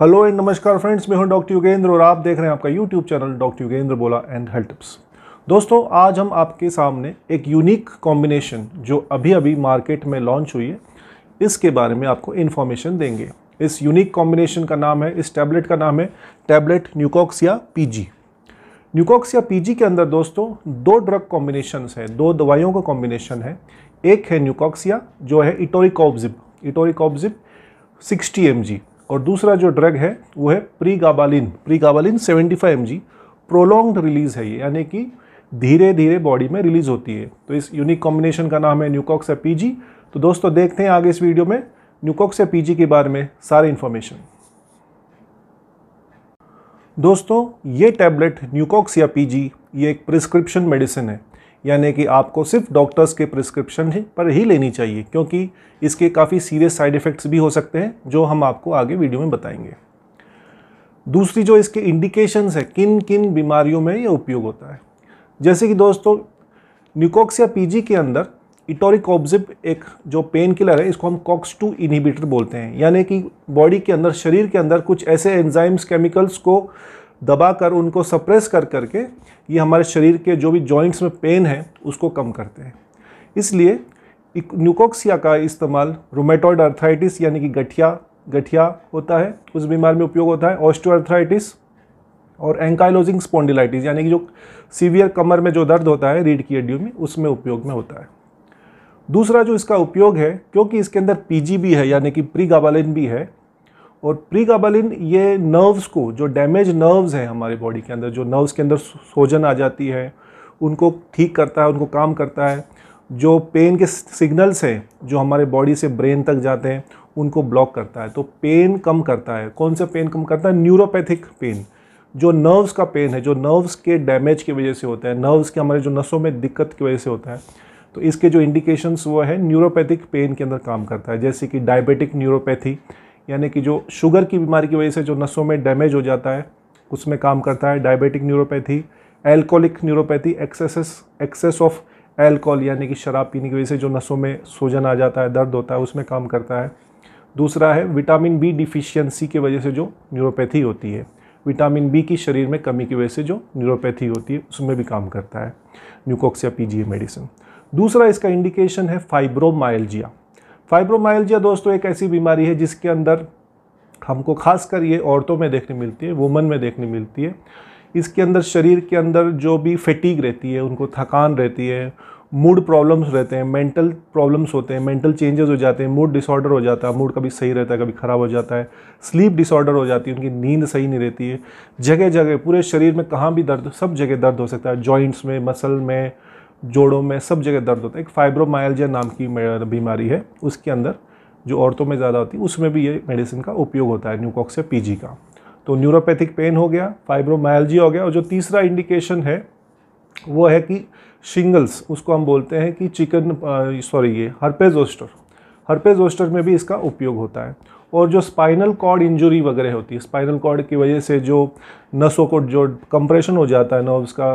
hello and नमस्कार friends मैं हूं डॉक्टर योगेंद्र और आप देख रहे हैं आपका यूट्यूब चैनल डॉक्टर योगेंद्र बोला एंड हेल्थ टिप्स दोस्तों आज हम आपके सामने एक यूनिक कॉम्बिनेशन जो अभी अभी मार्केट में लॉन्च हुई है इसके बारे में आपको इन्फॉर्मेशन देंगे इस यूनिक कॉम्बिनेशन का नाम है इस टैबलेट का नाम है टैबलेट न्यूकॉक्स या पीजी न्यूकॉक्स या पीजी के अंदर दोस्तों दो ड्रग कॉम्बिनेशन है दो दवाइयों का कॉम्बिनेशन है एक है न्यूकॉक्सिया जो है इटोरिकॉब्जिप इटोरिकॉब्जिप सिक्सटी एम और दूसरा जो ड्रग है वो है pregabalin pregabalin seventy five M G prolonged release है ये यानी कि धीरे धीरे बॉडी में रिलीज़ होती है तो इस यूनिक कॉम्बिनेशन का नाम है न्यूकॉक्स या पी तो दोस्तों देखते हैं आगे इस वीडियो में न्यूकॉक्स या पी के बारे में सारे इन्फॉर्मेशन दोस्तों ये टैबलेट न्यूकॉक्स या पी ये एक प्रिस्क्रिप्शन मेडिसिन है यानी कि आपको सिर्फ डॉक्टर्स के प्रिस्क्रिप्शन पर ही लेनी चाहिए क्योंकि इसके काफ़ी सीरियस साइड इफ़ेक्ट्स भी हो सकते हैं जो हम आपको आगे वीडियो में बताएंगे दूसरी जो इसके इंडिकेशंस है किन किन बीमारियों में ये उपयोग होता है जैसे कि दोस्तों न्यूकॉक्स या पीजी के अंदर इटोरिकॉब्जिप एक जो पेन किलर है इसको हम कॉक्स टू इनहिबिटर बोलते हैं यानी कि बॉडी के अंदर शरीर के अंदर कुछ ऐसे एंजाइम्स केमिकल्स को दबा कर उनको सप्रेस कर करके ये हमारे शरीर के जो भी जॉइंट्स में पेन है उसको कम करते हैं इसलिए न्यूकोक्सिया का इस्तेमाल रोमेटॉइड अर्थराइटिस यानी कि गठिया गठिया होता है उस बीमार में उपयोग होता है ऑस्टोअर्थराइटिस और एंकाइलोजिंग स्पॉन्डिलाइटिस यानी कि जो सीवियर कमर में जो दर्द होता है रीढ़ की हड्डियों में उसमें उपयोग में होता है दूसरा जो इसका उपयोग है क्योंकि इसके अंदर पीजी भी है यानी कि प्री भी है और प्रीकाबलिन ये नर्व्स को जो डैमेज नर्व्स हैं हमारे बॉडी के अंदर जो नर्व्स के अंदर सोजन आ जाती है उनको ठीक करता है उनको काम करता है जो पेन के सिग्नल्स हैं जो हमारे बॉडी से ब्रेन तक जाते हैं उनको ब्लॉक करता है तो पेन कम करता है कौन सा पेन कम करता है न्यूरोपैथिक पेन जो नर्व्स का पेन है जो नर्व्स के डैमेज की वजह से होता है नर्व्स के हमारे जो नसों में दिक्कत की वजह से होता है तो इसके जो इंडिकेशंस वो है न्यूरोपैथिक पेन के अंदर काम करता है जैसे कि डायबिटिक न्यूरोपैथी यानी कि जो शुगर की बीमारी की वजह से जो नसों में डैमेज हो जाता है उसमें काम करता है diabetic neuropathy alcoholic neuropathy excess excess of alcohol यानी कि शराब पीने की वजह से जो नसों में सूजन आ जाता है दर्द होता है उसमें काम करता है दूसरा है विटामिन बी डिफिशियंसी की वजह से जो न्यूरोपैथी होती है विटामिन बी की शरीर में कमी की वजह से जो न्यूरोपैथी होती है उसमें भी काम करता है न्यूकोक्सिया पीजीए मेडिसिन दूसरा इसका इंडिकेशन है फाइब्रोमायल्जिया फाइब्रोमाइल्जिया दोस्तों एक ऐसी बीमारी है जिसके अंदर हमको खासकर ये औरतों में देखने मिलती है वुमन में देखने मिलती है इसके अंदर शरीर के अंदर जो भी फटीक रहती है उनको थकान रहती है मूड प्रॉब्लम्स रहते हैं मेंटल प्रॉब्लम्स होते हैं मेंटल चेंजेस हो जाते हैं मूड डिसऑर्डर हो जाता है मूड कभी सही रहता है कभी ख़राब हो जाता है स्लीप डिसऑर्डर हो जाती है उनकी नींद सही नहीं रहती है जगह जगह पूरे शरीर में कहाँ भी दर्द सब जगह दर्द हो सकता है जॉइंट्स में मसल में जोड़ों में सब जगह दर्द होता है एक फाइब्रोमायल्जिया नाम की बीमारी है उसके अंदर जो औरतों में ज़्यादा होती है उसमें भी ये मेडिसिन का उपयोग होता है न्यूकॉक्स या पीजी का तो न्यूरोपैथिक पेन हो गया फाइब्रोमायल्जी हो गया और जो तीसरा इंडिकेशन है वो है कि शिंगल्स उसको हम बोलते हैं कि चिकन सॉरी ये हर्पेजोस्टर हर्पेजोस्टर में भी इसका उपयोग होता है और जो स्पाइनल कॉर्ड इंजरी वगैरह होती है स्पाइनल कॉर्ड की वजह से जो नसों को जो कंप्रेशन हो जाता है नर्व्स का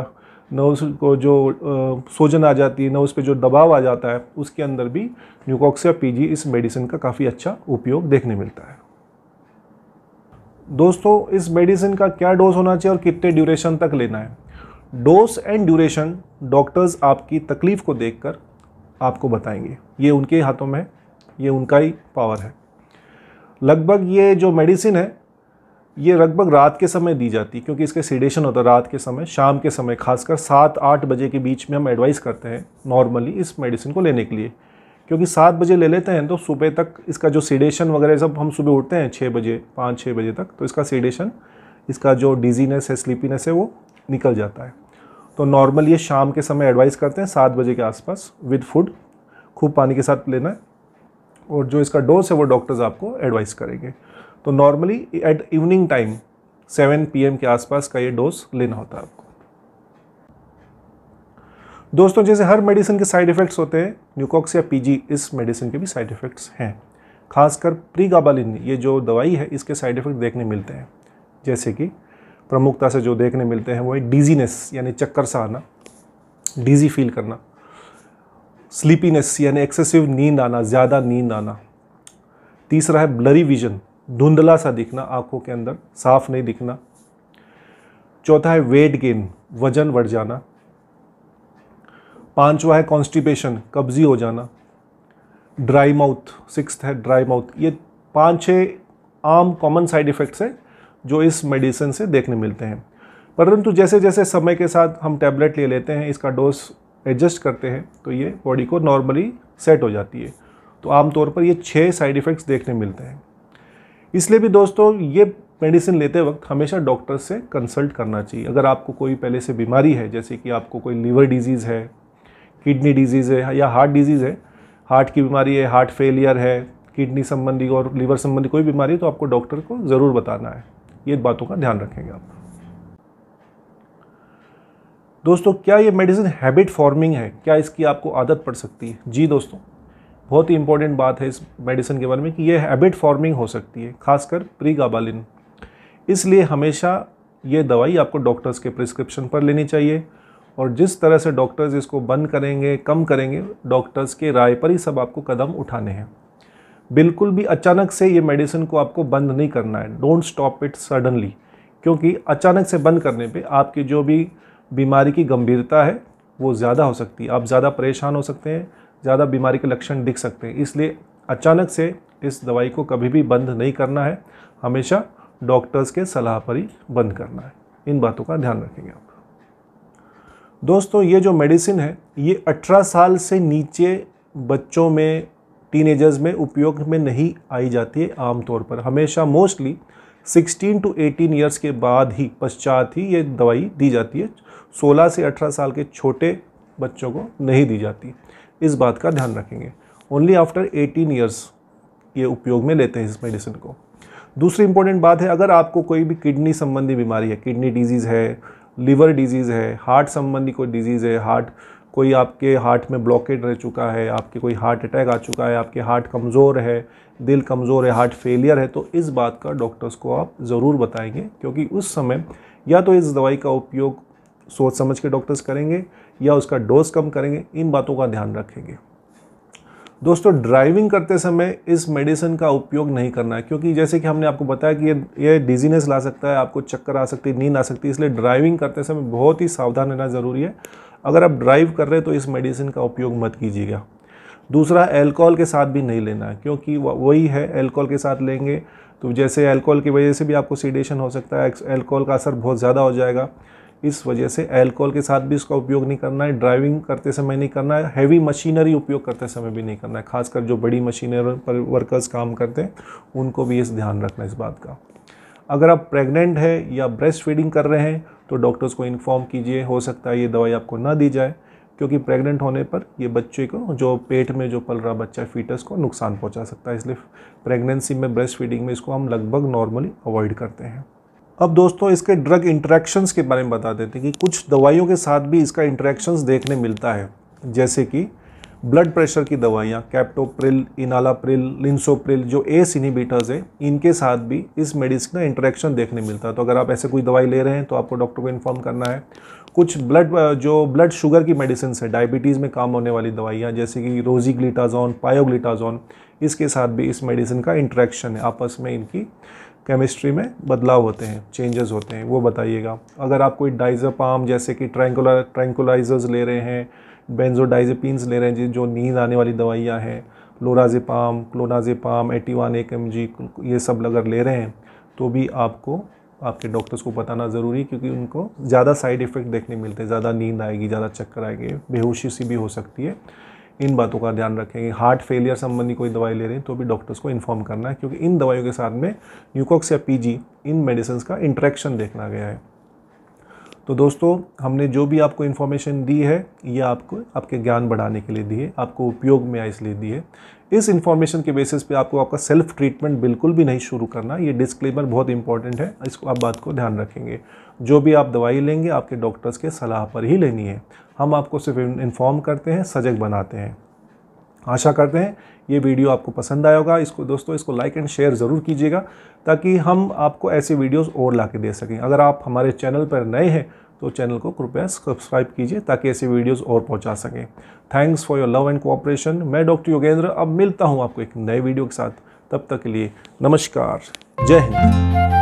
नर्व्स को जो सोजन आ जाती है नर्व्स पे जो दबाव आ जाता है उसके अंदर भी न्यूकॉक्सिया पीजी इस मेडिसिन का काफ़ी अच्छा उपयोग देखने मिलता है दोस्तों इस मेडिसिन का क्या डोज होना चाहिए और कितने ड्यूरेशन तक लेना है डोज एंड ड्यूरेशन डॉक्टर्स आपकी तकलीफ़ को कर आपको बताएंगे ये उनके हाथों में है ये उनका ही पावर है लगभग ये जो मेडिसिन है ये लगभग रात के समय दी जाती है क्योंकि इसका सीडेशन होता है रात के समय शाम के समय खासकर सात आठ बजे के बीच में हम एडवाइस करते हैं नॉर्मली इस मेडिसिन को लेने के लिए क्योंकि सात बजे ले लेते हैं तो सुबह तक इसका जो सीडेशन वगैरह सब हम सुबह उठते हैं छः बजे पाँच छः बजे तक तो इसका सीडेशन इसका जो डिजीनेस है स्लीपीनेस है वो निकल जाता है तो नॉर्मल ये शाम के समय एडवाइस करते हैं सात बजे के आसपास विद फूड खूब पानी के साथ लेना है और जो इसका डोज है वो डॉक्टर्स आपको एडवाइस करेंगे तो normally at evening time 7 PM के आसपास का ये डोज लेना होता है आपको दोस्तों जैसे हर मेडिसिन के साइड इफ़ेक्ट्स होते हैं न्यूकॉक्स या पीजी इस मेडिसिन के भी साइड इफ़ेक्ट्स हैं खासकर प्रीगाबालिन ये जो दवाई है इसके साइड इफ़ेक्ट देखने मिलते हैं जैसे कि प्रमुखता से जो देखने मिलते हैं वो है डिजीनेस यानी चक्कर सा आना डिजी फील करना स्लीपीनेस यानी एक्सेसिव नींद आना ज़्यादा नींद आना तीसरा है ब्लरी विजन धुंधला सा दिखना आंखों के अंदर साफ नहीं दिखना चौथा है वेट गेन वजन बढ़ जाना पांचवा है कॉन्स्टिपेशन कब्जी हो जाना ड्राई माउथ सिक्स है ड्राई माउथ ये पांच छः आम कॉमन साइड इफ़ेक्ट्स हैं जो इस मेडिसिन से देखने मिलते हैं परंतु जैसे जैसे समय के साथ हम टैबलेट ले लेते हैं इसका डोज एडजस्ट करते हैं तो ये बॉडी को नॉर्मली सेट हो जाती है तो आमतौर पर ये छः साइड इफ़ेक्ट्स देखने मिलते हैं इसलिए भी दोस्तों ये मेडिसिन लेते वक्त हमेशा डॉक्टर से कंसल्ट करना चाहिए अगर आपको कोई पहले से बीमारी है जैसे कि आपको कोई लीवर डिजीज़ है किडनी डिजीज़ है या हार्ट डिजीज़ है हार्ट की बीमारी है हार्ट फेलियर है किडनी संबंधी और लीवर संबंधी कोई बीमारी है तो आपको डॉक्टर को ज़रूर बताना है ये बातों का ध्यान रखेंगे आप दोस्तों क्या ये मेडिसिन हैबिट फॉर्मिंग है क्या इसकी आपको आदत पड़ सकती है जी दोस्तों बहुत ही इंपॉर्टेंट बात है इस मेडिसिन के बारे में कि ये हैबिट फॉर्मिंग हो सकती है खासकर प्री गाबालिन इसलिए हमेशा ये दवाई आपको डॉक्टर्स के प्रिस्क्रिप्शन पर लेनी चाहिए और जिस तरह से डॉक्टर्स इसको बंद करेंगे कम करेंगे डॉक्टर्स के राय पर ही सब आपको कदम उठाने हैं बिल्कुल भी अचानक से ये मेडिसिन को आपको बंद नहीं करना है डोंट स्टॉप इट सडनली क्योंकि अचानक से बंद करने पे आपकी जो भी बीमारी की गंभीरता है वो ज़्यादा हो सकती है आप ज़्यादा परेशान हो सकते हैं ज़्यादा बीमारी के लक्षण दिख सकते हैं इसलिए अचानक से इस दवाई को कभी भी बंद नहीं करना है हमेशा डॉक्टर्स के सलाह पर ही बंद करना है इन बातों का ध्यान रखेंगे आप दोस्तों ये जो मेडिसिन है ये 18 साल से नीचे बच्चों में टीनेजर्स में उपयोग में नहीं आई जाती है आमतौर पर हमेशा मोस्टली 16 टू 18 ईयर्स के बाद ही पश्चात ही ये दवाई दी जाती है 16 से 18 साल के छोटे बच्चों को नहीं दी जाती इस बात का ध्यान रखेंगे ओनली आफ्टर 18 ईयर्स ये उपयोग में लेते हैं इस मेडिसिन को दूसरी इंपॉर्टेंट बात है अगर आपको कोई भी किडनी संबंधी बीमारी है किडनी डिजीज़ है लिवर डिजीज़ है हार्ट संबंधी कोई डिजीज़ है हार्ट कोई आपके हार्ट में ब्लॉकेट रह चुका है आपके कोई हार्ट अटैक आ चुका है आपके हार्ट कमज़ोर है दिल कमज़ोर है हार्ट फेलियर है तो इस बात का डॉक्टर्स को आप ज़रूर बताएंगे क्योंकि उस समय या तो इस दवाई का उपयोग सोच समझ के डॉक्टर्स करेंगे या उसका डोज कम करेंगे इन बातों का ध्यान रखेंगे दोस्तों ड्राइविंग करते समय इस मेडिसिन का उपयोग नहीं करना है क्योंकि जैसे कि हमने आपको बताया कि ये ये डिजीनेस ला सकता है आपको चक्कर आ सकती है नींद आ सकती है इसलिए ड्राइविंग करते समय बहुत ही सावधान रहना ज़रूरी है अगर आप ड्राइव कर रहे हैं तो इस मेडिसिन का उपयोग मत कीजिएगा दूसरा एल्कोहल के साथ भी नहीं लेना है क्योंकि वही है एल्कोहल के साथ लेंगे तो जैसे एल्कोहल की वजह से भी आपको सीडेशन हो सकता है एल्कोहल का असर बहुत ज़्यादा हो जाएगा इस वजह से अल्कोहल के साथ भी इसका उपयोग नहीं करना है ड्राइविंग करते समय नहीं करना है हैवी मशीनरी उपयोग करते समय भी नहीं करना है खासकर जो बड़ी मशीनरी पर वर्कर्स काम करते हैं उनको भी इस ध्यान रखना इस बात का अगर आप प्रेग्नेंट है या ब्रेस्ट फीडिंग कर रहे हैं तो डॉक्टर्स को इन्फॉर्म कीजिए हो सकता है ये दवाई आपको ना दी जाए क्योंकि प्रेग्नेंट होने पर ये बच्चे को जो पेट में जो पल रहा बच्चा फीटस को नुकसान पहुंचा सकता है इसलिए प्रेगनेंसी में ब्रेस्ट फीडिंग में इसको हम लगभग नॉर्मली अवॉइड करते हैं अब दोस्तों इसके ड्रग इंट्रैक्शंस के बारे में बता देते हैं कि कुछ दवाइयों के साथ भी इसका इंटरेक्शंस देखने मिलता है जैसे कि ब्लड प्रेशर की दवाइयाँ कैप्टोप्रिल इनालाप्रिल लिंसोप्रिल जो ए सीनीबीटर्स है इनके साथ भी इस मेडिसिन का इंटरेक्शन देखने मिलता है तो अगर आप ऐसे कोई दवाई ले रहे हैं तो आपको डॉक्टर को इन्फॉर्म करना है कुछ ब्लड जो ब्लड शुगर की मेडिसिन है डायबिटीज़ में काम होने वाली दवाइयाँ जैसे कि रोजी ग्लिटाजोन पायोग्लिटाजोन इसके साथ भी इस मेडिसिन का इंट्रैक्शन है आपस में इनकी केमिस्ट्री में बदलाव होते हैं चेंजेस होते हैं वो बताइएगा अगर आप कोई डाइजापाम जैसे कि ट्रैंकुलर ट्रैंकुलाइजर्स ले रहे हैं बेंजोडाइजेपीन्स ले रहे हैं जो नींद आने वाली दवाइयाँ हैं लोराजेपाम क्लोनाजेपाम एटीवान एक एम ये सब अगर ले रहे हैं तो भी आपको आपके डॉक्टर्स को बताना ज़रूरी क्योंकि उनको ज़्यादा साइड इफ़ेक्ट देखने मिलते हैं ज़्यादा नींद आएगी ज़्यादा चक्कर आएंगे बेहोशी सी भी हो सकती है इन बातों का ध्यान रखेंगे हार्ट फेलियर संबंधी कोई दवाई ले रहे हैं तो भी डॉक्टर्स को इन्फॉर्म करना है क्योंकि इन दवाइयों के साथ में न्यूकॉक्स या पीजी इन मेडिसिन का इंट्रैक्शन देखना गया है तो दोस्तों हमने जो भी आपको इन्फॉर्मेशन दी है ये आपको आपके ज्ञान बढ़ाने के लिए दी है आपको उपयोग में आए इसलिए दी है इस इन्फॉर्मेशन के बेसिस पे आपको आपका सेल्फ ट्रीटमेंट बिल्कुल भी नहीं शुरू करना ये डिस्क्लेमर बहुत इंपॉर्टेंट है इसको आप बात को ध्यान रखेंगे जो भी आप दवाई लेंगे आपके डॉक्टर्स के सलाह पर ही लेनी है हम आपको सिर्फ इन्फॉर्म करते हैं सजग बनाते हैं आशा करते हैं ये वीडियो आपको पसंद आया होगा इसको दोस्तों इसको लाइक एंड शेयर ज़रूर कीजिएगा ताकि हम आपको ऐसे वीडियोस और ला दे सकें अगर आप हमारे चैनल पर नए हैं तो चैनल को कृपया सब्सक्राइब कीजिए ताकि ऐसे वीडियोस और पहुंचा सकें thanks for your love and cooperation मैं डॉक्टर योगेंद्र अब मिलता हूँ आपको एक नए वीडियो के साथ तब तक के लिए नमस्कार जय हिंद